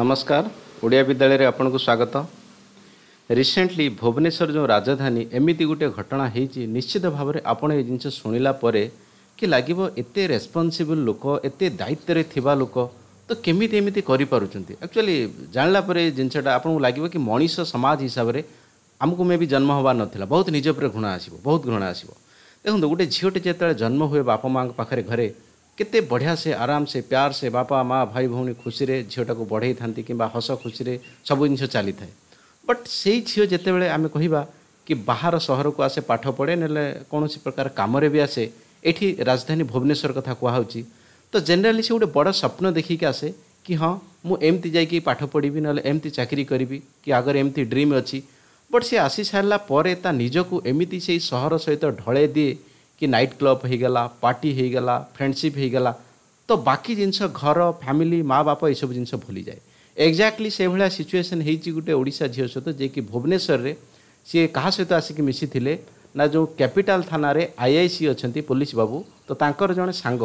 ନମସ୍କାର ଓଡ଼ିଆ ବିଦ୍ୟାଳୟରେ ଆପଣଙ୍କୁ ସ୍ୱାଗତ ରିସେଣ୍ଟଲି ଭୁବନେଶ୍ୱର ଯେଉଁ ରାଜଧାନୀ ଏମିତି ଗୋଟିଏ ଘଟଣା ହୋଇଛି ନିଶ୍ଚିତ ଭାବରେ ଆପଣ ଏ ଜିନିଷ ଶୁଣିଲା ପରେ କି ଲାଗିବ ଏତେ ରେସ୍ପନ୍ସିବୁଲ ଲୋକ ଏତେ ଦାୟିତ୍ୱରେ ଥିବା ଲୋକ ତ କେମିତି ଏମିତି କରିପାରୁଛନ୍ତି ଆକ୍ଚୁଆଲି ଜାଣିଲା ପରେ ଏ ଜିନିଷଟା ଆପଣଙ୍କୁ ଲାଗିବ କି ମଣିଷ ସମାଜ ହିସାବରେ ଆମକୁ ମେ ବି ଜନ୍ମ ହେବାର ନଥିଲା ବହୁତ ନିଜ ଉପରେ ଘୃଣା ଆସିବ ବହୁତ ଘୃଣା ଆସିବ ଦେଖନ୍ତୁ ଗୋଟେ ଝିଅଟି ଯେତେବେଳେ ଜନ୍ମ ହୁଏ ବାପା ମାଆଙ୍କ ପାଖରେ ଘରେ କେତେ ବଢ଼ିଆ ସେ ଆରାମ ସେ ପ୍ୟାର ସେ ବାପା ମା' ଭାଇ ଭଉଣୀ ଖୁସିରେ ଝିଅଟାକୁ ବଢ଼େଇଥାନ୍ତି କିମ୍ବା ହସ ଖୁସିରେ ସବୁ ଜିନିଷ ଚାଲିଥାଏ ବଟ୍ ସେଇ ଝିଅ ଯେତେବେଳେ ଆମେ କହିବା କି ବାହାର ସହରକୁ ଆସେ ପାଠ ପଢ଼େ ନହେଲେ କୌଣସି ପ୍ରକାର କାମରେ ବି ଆସେ ଏଠି ରାଜଧାନୀ ଭୁବନେଶ୍ୱର କଥା କୁହାହେଉଛି ତ ଜେନେରାଲି ସେ ଗୋଟେ ବଡ଼ ସ୍ୱପ୍ନ ଦେଖିକି ଆସେ କି ହଁ ମୁଁ ଏମିତି ଯାଇକି ପାଠ ପଢ଼ିବି ନହେଲେ ଏମିତି ଚାକିରି କରିବି କି ଆଗରେ ଏମିତି ଡ୍ରିମ୍ ଅଛି ବଟ୍ ସେ ଆସି ସାରିଲା ପରେ ତା ନିଜକୁ ଏମିତି ସେଇ ସହର ସହିତ ଢଳେଇ ଦିଏ କି ନାଇଟ୍ କ୍ଲବ୍ ହୋଇଗଲା ପାର୍ଟି ହୋଇଗଲା ଫ୍ରେଣ୍ଡସିପ୍ ହୋଇଗଲା ତ ବାକି ଜିନିଷ ଘର ଫ୍ୟାମିଲି ମାଆ ବାପା ଏସବୁ ଜିନିଷ ଭୁଲିଯାଏ ଏକ୍ଜାକ୍ଟଲି ସେଇଭଳିଆ ସିଚୁଏସନ୍ ହେଇଛି ଗୋଟେ ଓଡ଼ିଶା ଝିଅ ସହିତ ଯିଏକି ଭୁବନେଶ୍ୱରରେ ସିଏ କାହା ସହିତ ଆସିକି ମିଶିଥିଲେ ନା ଯେଉଁ କ୍ୟାପିଟାଲ୍ ଥାନାରେ ଆଇଆଇସି ଅଛନ୍ତି ପୋଲିସ ବାବୁ ତ ତାଙ୍କର ଜଣେ ସାଙ୍ଗ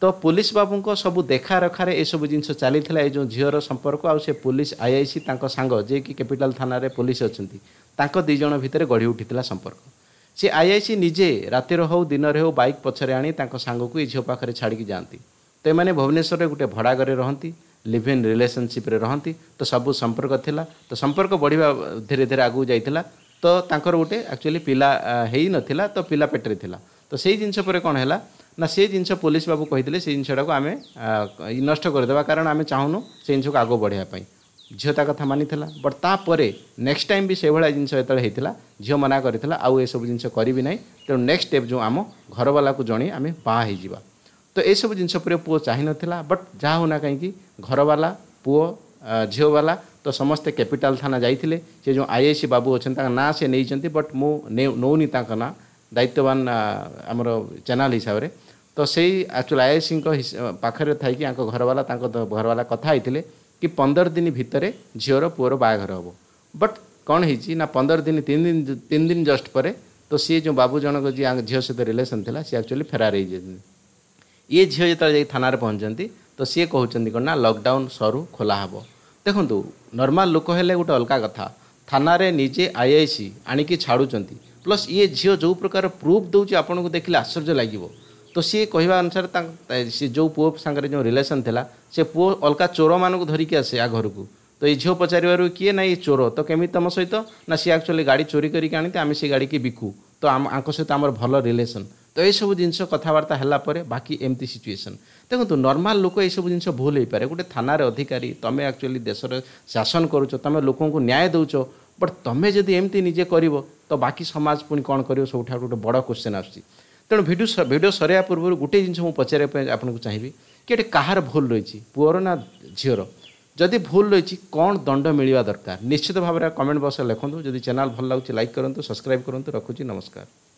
ତ ପୋଲିସ ବାବୁଙ୍କ ସବୁ ଦେଖା ରଖାରେ ଏସବୁ ଜିନିଷ ଚାଲିଥିଲା ଏ ଯେଉଁ ଝିଅର ସମ୍ପର୍କ ଆଉ ସେ ପୋଲିସ ଆଇଆଇସି ତାଙ୍କ ସାଙ୍ଗ ଯିଏକି କ୍ୟାପିଟାଲ୍ ଥାନାରେ ପୋଲିସ ଅଛନ୍ତି ତାଙ୍କ ଦୁଇ ଜଣ ଭିତରେ ଗଢ଼ି ଉଠିଥିଲା ସମ୍ପର୍କ ସେ ଆଇଆଇସି ନିଜେ ରାତିରେ ହେଉ ଦିନରେ ହେଉ ବାଇକ୍ ପଛରେ ଆଣି ତାଙ୍କ ସାଙ୍ଗକୁ ଏ ଝିଅ ପାଖରେ ଛାଡ଼ିକି ଯାଆନ୍ତି ତ ଏମାନେ ଭୁବନେଶ୍ୱରରେ ଗୋଟେ ଭଡ଼ା ଘରେ ରହନ୍ତି ଲିଭ୍ ଇନ୍ ରିଲେସନସିପ୍ରେ ରହନ୍ତି ତ ସବୁ ସମ୍ପର୍କ ଥିଲା ତ ସମ୍ପର୍କ ବଢ଼ିବା ଧୀରେ ଧୀରେ ଆଗକୁ ଯାଇଥିଲା ତ ତାଙ୍କର ଗୋଟେ ଆକ୍ଚୁଆଲି ପିଲା ହେଇନଥିଲା ତ ପିଲା ପେଟରେ ଥିଲା ତ ସେଇ ଜିନିଷ ପରେ କ'ଣ ହେଲା ନା ସେ ଜିନିଷ ପୋଲିସ ବାବୁ କହିଥିଲେ ସେ ଜିନିଷଟାକୁ ଆମେ ନଷ୍ଟ କରିଦେବା କାରଣ ଆମେ ଚାହୁଁନୁ ସେ ଜିନିଷକୁ ଆଗ ବଢ଼ିବା ପାଇଁ ଝିଅ ତା କଥା ମାନିଥିଲା ବଟ୍ ତାପରେ ନେକ୍ସଟ ଟାଇମ୍ ବି ସେଇଭଳିଆ ଜିନିଷ ଯେତେବେଳେ ହେଇଥିଲା ଝିଅ ମନା କରିଥିଲା ଆଉ ଏସବୁ ଜିନିଷ କରିବି ନାହିଁ ତେଣୁ ନେକ୍ସଟ ଷ୍ଟେପ୍ ଯେଉଁ ଆମ ଘରବାଲାକୁ ଜଣେଇ ଆମେ ବାହା ହେଇଯିବା ତ ଏସବୁ ଜିନିଷ ଉପରେ ପୁଅ ଚାହିଁନଥିଲା ବଟ୍ ଯାହା ହେଉନା କାହିଁକି ଘରବାଲା ପୁଅ ଝିଅବାଲା ତ ସମସ୍ତେ କ୍ୟାପିଟାଲ ଥାନା ଯାଇଥିଲେ ସେ ଯେଉଁ ଆଇଏସି ବାବୁ ଅଛନ୍ତି ତାଙ୍କ ନାଁ ସେ ନେଇଛନ୍ତି ବଟ୍ ମୁଁ ନେଉନି ତାଙ୍କ ନାଁ ଦାୟିତ୍ୱବାନ ଆମର ଚ୍ୟାନେଲ୍ ହିସାବରେ ତ ସେଇ ଆକ୍ଚୁଆଲି ଆଇଏସିଙ୍କ ପାଖରେ ଥାଇକି ତାଙ୍କ ଘରବାଲା ତାଙ୍କ ଘରବାଲା କଥା ହେଇଥିଲେ କି ପନ୍ଦର ଦିନ ଭିତରେ ଝିଅର ପୁଅର ବାହାଘର ହେବ ବଟ୍ କ'ଣ ହେଇଛି ନା ପନ୍ଦର ଦିନ ତିନି ଦିନ ତିନି ଦିନ ଜଷ୍ଟ ପରେ ତ ସିଏ ଯେଉଁ ବାବୁ ଜଣଙ୍କ ଯିଏ ଝିଅ ସହିତ ରିଲେସନ୍ ଥିଲା ସିଏ ଆକ୍ଚୁଆଲି ଫେରାର ହେଇଯାଇଛନ୍ତି ଇଏ ଝିଅ ଯେତେବେଳେ ଯାଇ ଥାନାରେ ପହଞ୍ଚନ୍ତି ତ ସିଏ କହୁଛନ୍ତି କ'ଣ ନା ଲକଡାଉନ୍ ସରୁ ଖୋଲା ହେବ ଦେଖନ୍ତୁ ନର୍ମାଲ୍ ଲୋକ ହେଲେ ଗୋଟେ ଅଲଗା କଥା ଥାନାରେ ନିଜେ ଆଇ ଆଇ ସି ଆଣିକି ଛାଡ଼ୁଛନ୍ତି ପ୍ଲସ୍ ଇଏ ଝିଅ ଯେଉଁ ପ୍ରକାର ପ୍ରୁଫ୍ ଦେଉଛି ଆପଣଙ୍କୁ ଦେଖିଲେ ଆଶ୍ଚର୍ଯ୍ୟ ଲାଗିବ তো ସିଏ କହିବା ଅନୁସାରେ ତାଙ୍କ ସେ ଯେଉଁ ପୁଅ ସାଙ୍ଗରେ ଯେଉଁ ରିଲେସନ୍ ଥିଲା ସେ ପୁଅ ଅଲଗା ଚୋରମାନଙ୍କୁ ଧରିକି ଆସେ ଆ ଘରକୁ ତ ଏଇ ଝିଅ ପଚାରିବାରୁ କିଏ ନା ଏଇ ଚୋର ତ କେମିତି ତମ ସହିତ ନା ସିଏ ଆକ୍ଚୁଆଲି ଗାଡ଼ି ଚୋରି କରିକି ଆଣିତେ ଆମେ ସେ ଗାଡ଼ିକି ବିକୁ ତ ଆମ ଆଙ୍କ ସହିତ ଆମର ଭଲ ରିଲେସନ୍ ତ ଏଇସବୁ ଜିନିଷ କଥାବାର୍ତ୍ତା ହେଲା ପରେ ବାକି ଏମିତି ସିଚୁଏସନ୍ ଦେଖନ୍ତୁ ନର୍ମାଲ୍ ଲୋକ ଏଇସବୁ ଜିନିଷ ଭୁଲ ହେଇପାରେ ଗୋଟେ ଥାନାରେ ଅଧିକାରୀ ତମେ ଆକ୍ଚୁଆଲି ଦେଶରେ ଶାସନ କରୁଛ ତମେ ଲୋକଙ୍କୁ ନ୍ୟାୟ ଦେଉଛ ବଟ୍ ତମେ ଯଦି ଏମିତି ନିଜେ କରିବ ତ ବାକି ସମାଜ ପୁଣି କ'ଣ କରିବ ସବୁଠାରୁ ଗୋଟେ ବଡ଼ କ୍ୱେଶ୍ଚନ୍ ଆସୁଛି ତେଣୁ ଭିଡ଼ିଓ ଭିଡ଼ିଓ ସରାଇବା ପୂର୍ବରୁ ଗୋଟିଏ ଜିନିଷ ମୁଁ ପଚାରିବା ପାଇଁ ଆପଣଙ୍କୁ ଚାହିଁବି କି ଏଠି କାହାର ଭୁଲ ରହିଛି ପୁଅର ନା ଝିଅର ଯଦି ଭୁଲ ରହିଛି କ'ଣ ଦଣ୍ଡ ମିଳିବା ଦରକାର ନିଶ୍ଚିତ ଭାବରେ କମେଣ୍ଟ ବକ୍ସରେ ଲେଖନ୍ତୁ ଯଦି ଚ୍ୟାନେଲ୍ ଭଲ ଲାଗୁଛି ଲାଇକ୍ କରନ୍ତୁ ସବସ୍କ୍ରାଇବ୍ କରନ୍ତୁ ରଖୁଛି ନମସ୍କାର